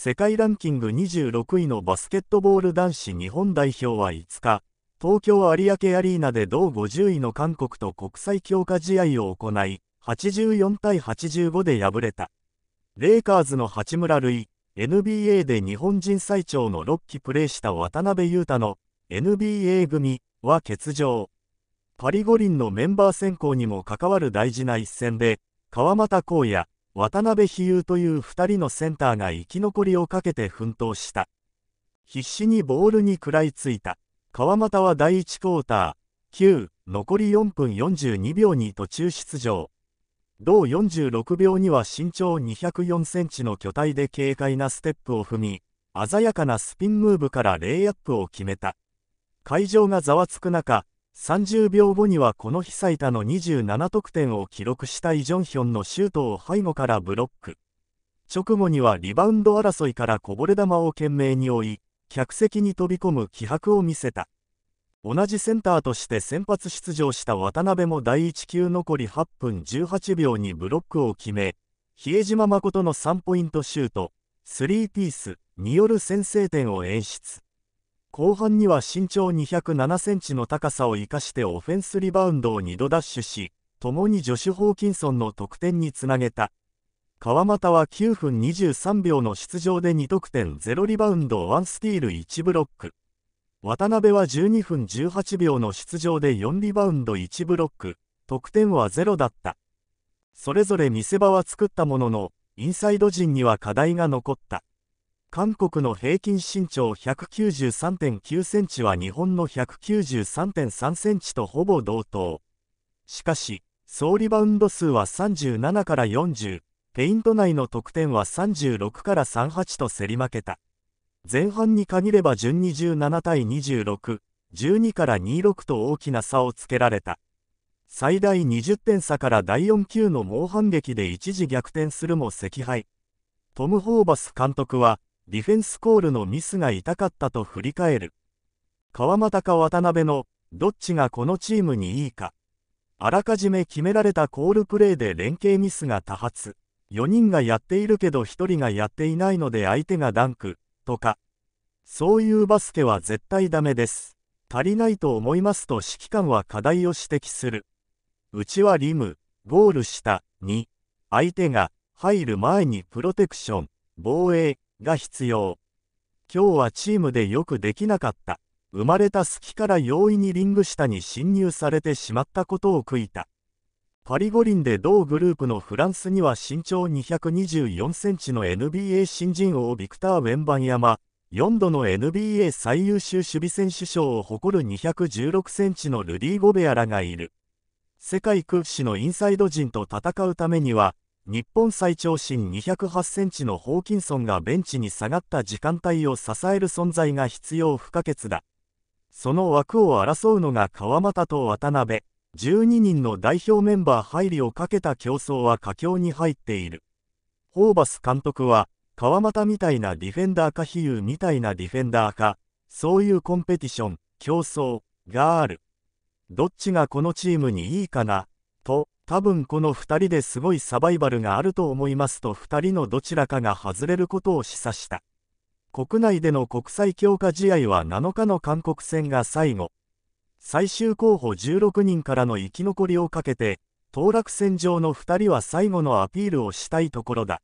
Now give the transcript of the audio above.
世界ランキング26位のバスケットボール男子日本代表は5日、東京有明アリーナで同50位の韓国と国際強化試合を行い、84対85で敗れた。レイカーズの八村塁、NBA で日本人最長の6期プレーした渡辺裕太の NBA 組は欠場。パリ五輪のメンバー選考にも関わる大事な一戦で、川又光也、渡辺飛雄という2人のセンターが生き残りをかけて奮闘した。必死にボールに食らいついた。川又は第1クォーター、9、残り4分42秒に途中出場。同46秒には身長204センチの巨体で軽快なステップを踏み、鮮やかなスピンムーブからレイアップを決めた。会場がざわつく中、30秒後にはこの日最多の27得点を記録したイ・ジョンヒョンのシュートを背後からブロック直後にはリバウンド争いからこぼれ球を懸命に追い客席に飛び込む気迫を見せた同じセンターとして先発出場した渡辺も第1球残り8分18秒にブロックを決め比江島誠の3ポイントシュート3ピースによる先制点を演出後半には身長207センチの高さを生かしてオフェンスリバウンドを2度ダッシュし、共にジョシュ・ホーキンソンの得点につなげた。川又は9分23秒の出場で2得点0リバウンド1スティール1ブロック。渡辺は12分18秒の出場で4リバウンド1ブロック、得点は0だった。それぞれ見せ場は作ったものの、インサイド陣には課題が残った。韓国の平均身長193.9センチは日本の193.3センチとほぼ同等。しかし、総リバウンド数は37から40、ペイント内の得点は36から38と競り負けた。前半に限れば順に17対26、12から26と大きな差をつけられた。最大20点差から第4級の猛反撃で一時逆転するも惜敗。トム・ホーバス監督は、ディフェンスコールのミスが痛かったと振り返る。川又か渡辺のどっちがこのチームにいいか。あらかじめ決められたコールプレーで連携ミスが多発。4人がやっているけど1人がやっていないので相手がダンク、とか。そういうバスケは絶対ダメです。足りないと思いますと指揮官は課題を指摘する。うちはリム、ゴール下、に、相手が入る前にプロテクション、防衛、が必要。今日はチームでよくできなかった。生まれた隙から容易にリング下に侵入されてしまったことを悔いた。パリ五輪で同グループのフランスには身長224センチの NBA 新人王ビクター・ウェンバン山、4度の NBA 最優秀守備選手賞を誇る216センチのルディ・ゴベアらがいる。世界屈指のインサイド陣と戦うためには、日本最長身208センチのホーキンソンがベンチに下がった時間帯を支える存在が必要不可欠だ。その枠を争うのが川又と渡辺、12人の代表メンバー配慮をかけた競争は佳境に入っている。ホーバス監督は、川又みたいなディフェンダーか比喩みたいなディフェンダーか、そういうコンペティション、競争がある。どっちがこのチームにいいかな、と、多分この2人ですごいサバイバルがあると思いますと2人のどちらかが外れることを示唆した。国内での国際強化試合は7日の韓国戦が最後。最終候補16人からの生き残りをかけて、当落戦場の2人は最後のアピールをしたいところだ。